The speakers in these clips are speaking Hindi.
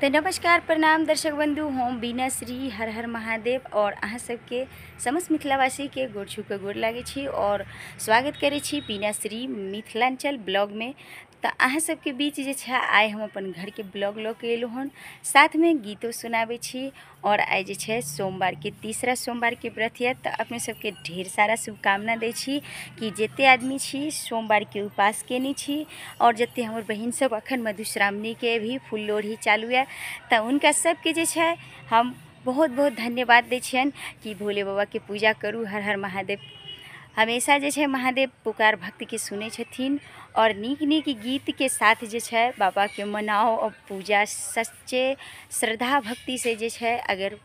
तो नमस्कार प्रणाम दर्शक बंधु हम बीना श्री हर हर महादेव और अहाँ सबके समस्त मिथिलावासी के गोड़ छू के गोड़ लागे और स्वागत करे छी बीना श्री मिथिलांचल ब्लॉग में तो अहा सबके बीच जो छै आइ हम अपन के ब्लॉग लो के अयलहुँ हन में गीतों सुनाबे छी और आइ जे सोमवार के तीसरा के व्रत है तो अपने सबके ढेर सारा शुभकामना दे छी कि जतेक आदमी छी के उपास केने छी और जतेक हमर अखन मधुश्रामनी के भी फूल लोढ़ी चालू है तो उनका सबके जे छै हम बहुत बहुत धन्यवाद दे छियन कि भोले बाबा के पूजा करूँ हर हर महादेव हमेशा जे महादेव पुकार भक्त के सुनै छथिन निक निक गीत के साथ जे बाबा के मनाओ और पूजा सच्चे श्रद्धा भक्ति से जे है अगर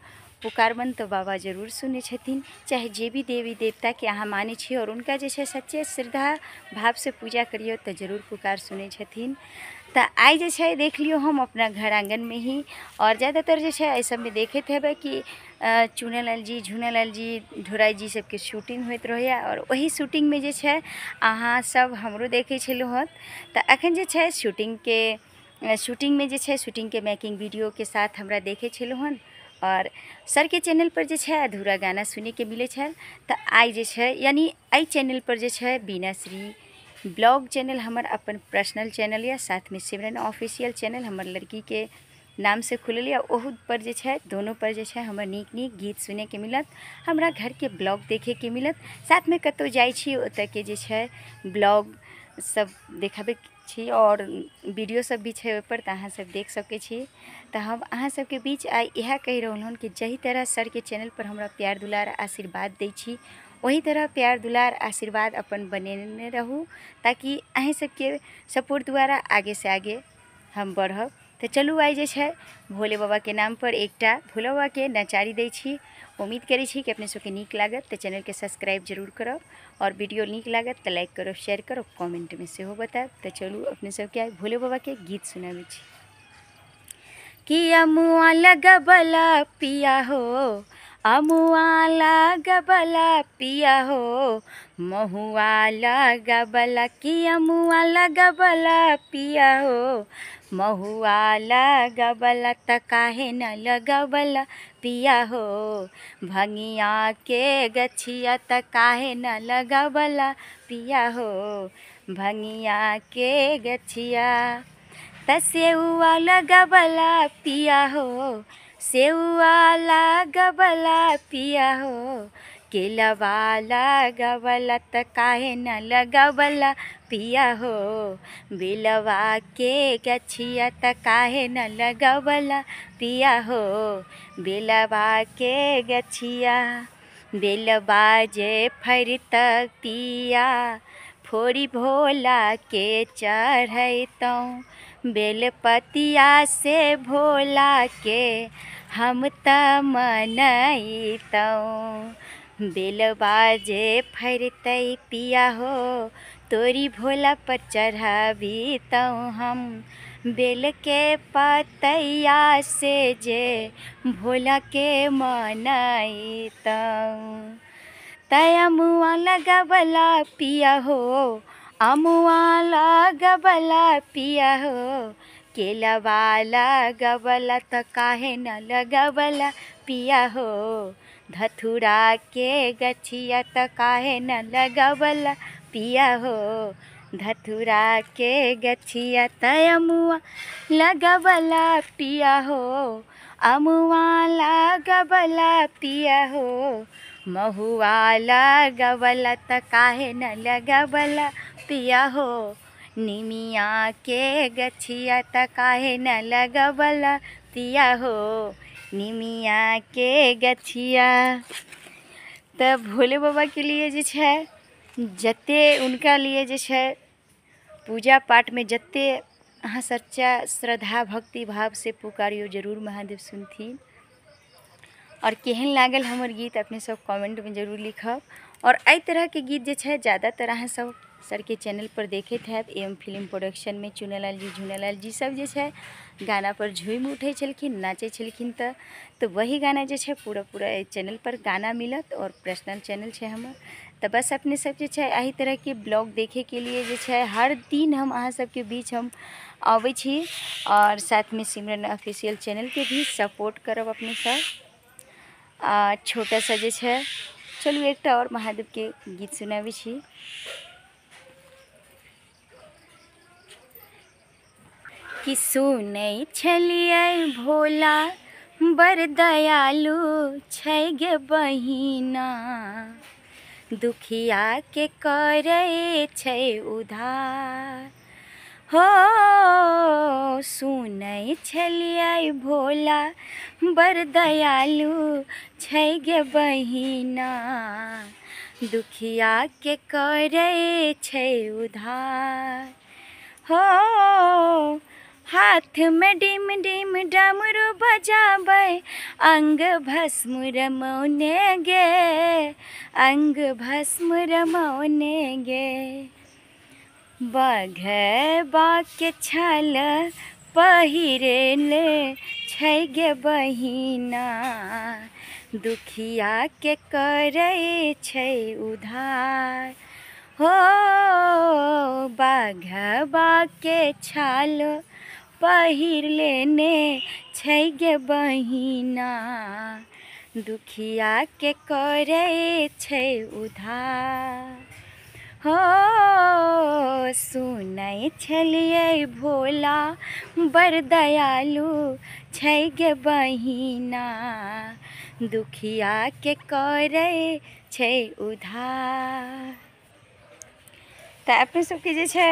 पुकारबन तो बाबा जरूर सुने छथिन चाहे जे भी देवी के अहाँ मानै छे और उनका जे सच्चे श्रद्धा भाव से पूजा करियो तो जरूर पुकार सुने छथिन तो आइ जे छै देख लियो हम अपना घर आंगन में ही और ज़्यादातर जे सब में देखे थे कि चुनल लाल जी झुनल लाल जी ढोराई जी सबके शूटिंग होइत और वही शूटिंग में जे अहाँ सब हमरो देखै छलहुँ हँ तऽ एखन जे के शूटिंग में जे शूटिंग के मेकिंग के साथ हमरा देखे छलहुँ हन और सर के चैनल पर अधूरा गाना सुने के मिले तो आई जे छै यानी एहि बीना श्री ब्लॉग चैनल हमर अपन पर्सनल चैनल साथ में सिमरन ऑफिशियल चैनल हमर लड़की के खुलल से ओहूपर जे छै पर जे पर हमर नीक नीक गीत के मिलत हमरा के ब्लॉग देखे के मिलत साथ में कतौ जाए ब्लॉग सब देखा छी और वीडियो सब भी छै ओहिपर तऽ अहाँसभ देख सके छी तो हम सबके बीच आई इह कह रहा हूँ कि जही तरह सर के चैनल पर हमरा प्यार दुलार आशीर्वाद दै छी वही तरह प्यार दुलार आशीर्वाद अपन बनेने रहू ताकि अहीं सबके सपोर्ट द्वारा आगे से आगे हम बढ़ब तो चलू आई जे छै भोले पर एक भोले बाबा के नचारी दे छी उम्मीद करे छी कि अपने सबके नीक लागत चैनल के सब्सक्राइब जरूर करो और वीडियो नीक लागत तो लाइक करो शेयर करब कमेन्टमे सेहो बतायब तो चलू अपने सबके आई भोले के गीत सुनाबै छी किया मुआ लगबला पिया हो अमुआला गबला पिया हो महुआला गबला किया मुआला गबला पिया हो महुआ लगबल तकाहे न लगबल पिया हो भंगिया के गछिया काहे न लगबल पिया हो भंगिया के गछिया सेऊआ लगबल पिया हो सेउआ लगबल पिया हो केलवा गवलत काहे न लगवला पिया हो बिलवा के गछिया त काहे न लगवला पिया हो बिलवा के गछिया बेलवा जे फर तक पिया फोरी भोला के चढ़ बेलपतिया से भोला के हम त मनतों बेल बाजे फरतई पिया हो तोरी भोला पर चढ़ावी तऊ हम बेल के पतैया से जे भोला के मनई तऊ तया मुआ लगबला पिया हो अमुआ लगबला पिया हो केला वाला गबला त काहे न लगबला पिया हो धथुरा के गछिया त काहे न लगवला पिया हो धथुरा के गछिया अमुआ लगवला पिया हो अमुआ लगवला पिया हो महुआ लगवला त काहे न लगवला पिया हो निमिया के गछिया त काहे न लगवला पिया हो निमिया के गथिया तो भोले बाबा के लिए जे जते उनका लिए जे पूजा पाठ में जते अहाँ सच्चा श्रद्धा भक्ति भाव से पुकारियो जरूर महादेव सुनथिन और केहन लागल हमर गीत अपने सब कमेंट में जरूर लिखब और अ तरह के गीत जो ज़्यादातर अहाँ सब सर के चैनल पर देखे थे एवं फिल्म प्रोडक्शन में चुनालाल जी झुनालाल जी सब जे है गाना पर झूम उठे छलखिन नाचे छलखिन तो तो वही गाना जो है पूरा पूरा चैनल पर गाना मिलत और पर्सनल चैनल है हमार तो बस अपने सब जो है अही तरह के ब्लॉग देखे के लिए जो है हर दिन हम अहाँ सबके बीच हम अब और साथ में सिमरन ऑफिशियल चैनल के भी सपोर्ट करब अपने साथ आ छोटा सा जो है चलू एक और महादेव के गीत सुनाबी कि सुनै भोला बड़ दयालु छे बहिना दुखिया के करे छै उधार हो सुनै भोला बड़ दयालु छे बहिना दुखिया के करे छै उधार हो हाथ में डिम डिम डमरू बजाब अंग भस्म रमौने गे अंग भस्म रमौने गे बघबाके छल पहिरेल छै गे बहिना दुखिया के करे छै उधार हो बाघबा के छालो पहिर लेने छैगे बहिना दुखिया के करे छै उधार हो सुनै छलिए भोला बड़ दयालु छै गे बहिना दुखिया के करे छै उधार तऽ अपने सबके जे छै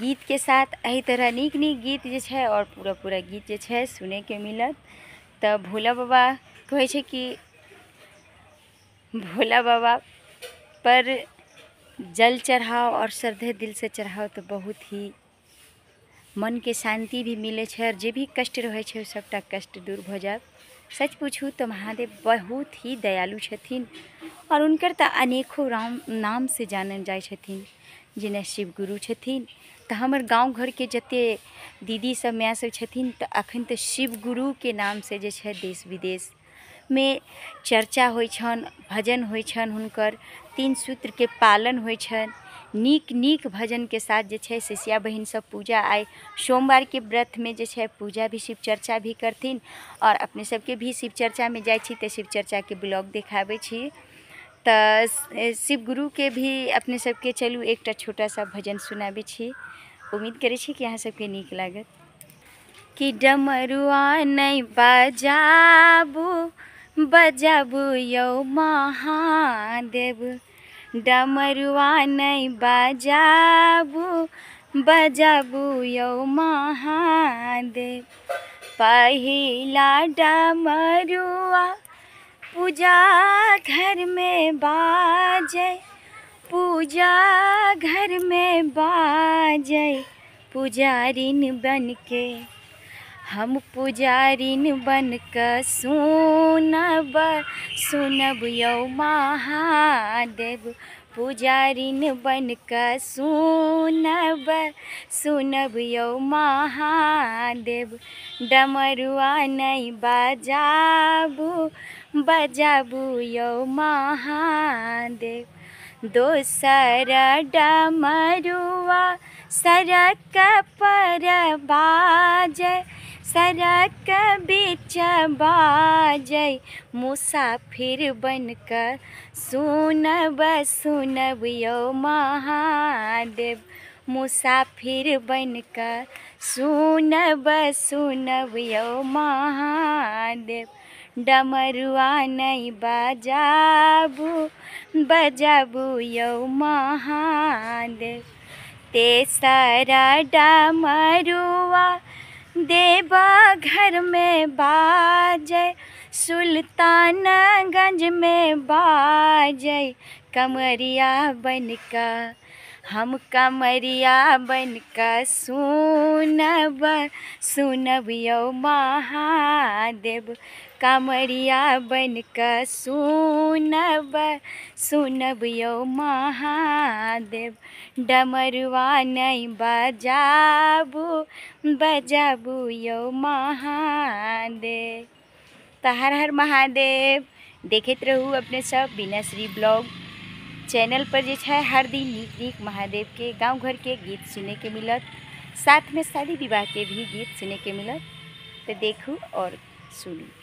गीत के साथ एही तरह निक निक गीत जे छै पूरा पूरा गीत जे सुने के मिलत तो भोला बाबा कहे कि भोला बाबा पर जल चढ़ाओ और श्रद्धे दिल से चढ़ाओ तो बहुत ही मन के शांति भी मिले और जे भी कष्ट रहे छै सबटा कष्ट दूर भ जाए सच पूछू तो महादेव बहुत ही दयालु छथिन और उनकर तऽ अनेकों राम से जानल जाइ छथिन जेना शिव गुरु छथिन तो हमर गाँव के जते दीदीसभ सब छथिन तो अखन तो शिव नाम से जे छै देश में चर्चा हो भजन हो छनि हुनकर तीन के पालन हो निक नीक नीक के साथ जे शिष्या शिष्या सब पूजा के व्रत में जे छै पूजा भी शिव चर्चा भी करथिन और अपने सबके भी शिव चर्चा में छी शिव शिव के ब्लॉग देखाबै छी तो शिव गुरु के भी अपने सबके चलू एक छोटा सा भजन सुनाबे छी उम्मीद करे छी कि यहाँ सबके निक लागत कि डमरुआ नहीं बजाबू बजाबू यौ महादेव डमरुआ नहीं बजाबू बजाबू यौ महादेव पहिला डमरुआ पूजा घर में बाजे पूजा घर में बाजे पुजारिन बन के हम पुजारिन बन कर सुनब सुनब यौ महादेव पुजारिन बन कर सुनब सुनब यौ महादेव डमरुआ नहीं बजाबू बजाबू यौ महादेव दोसर डमरुआ सड़क पर बाज सड़क बीच बाज मुसाफिर बनकर सुनब सुनब यौ महादेव मुसाफिर बनकर सुनब सुनब यौ महादेव डमरुआ नहीं बजाबू बजाबू यौ महान तेसरा डमरुआ देवा घर में बाजय सुल्तानगंज में बाजय कमरिया बनका हम कमरिया बनका सू सुनब सुनब यौ महादेव कामरिया बन सुनब सुनब यौ महादेव डमरुआ नहीं बजाबू बजाबू यौ महादेव तो हर हर महादेव देखते रहू अपने सब बिना श्री ब्लॉग चैनल पर जो है हर दिन नीक नीक महादेव के गांव घर के गीत सुने के मिलत साथ में शादी विवाह के भी गीत सुने के मिलत तो देखू और सुनू